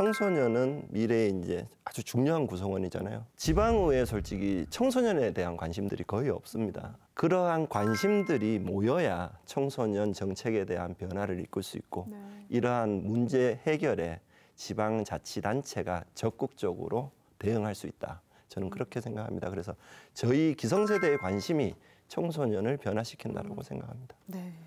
청소년은 미래의 이제 아주 중요한 구성원이잖아요. 지방의회 솔직히 청소년에 대한 관심들이 거의 없습니다. 그러한 관심들이 모여야 청소년 정책에 대한 변화를 이끌 수 있고 네. 이러한 문제 해결에 지방자치단체가 적극적으로 대응할 수 있다. 저는 음. 그렇게 생각합니다. 그래서 저희 기성세대의 관심이 청소년을 변화시킨다라고 음. 생각합니다. 네.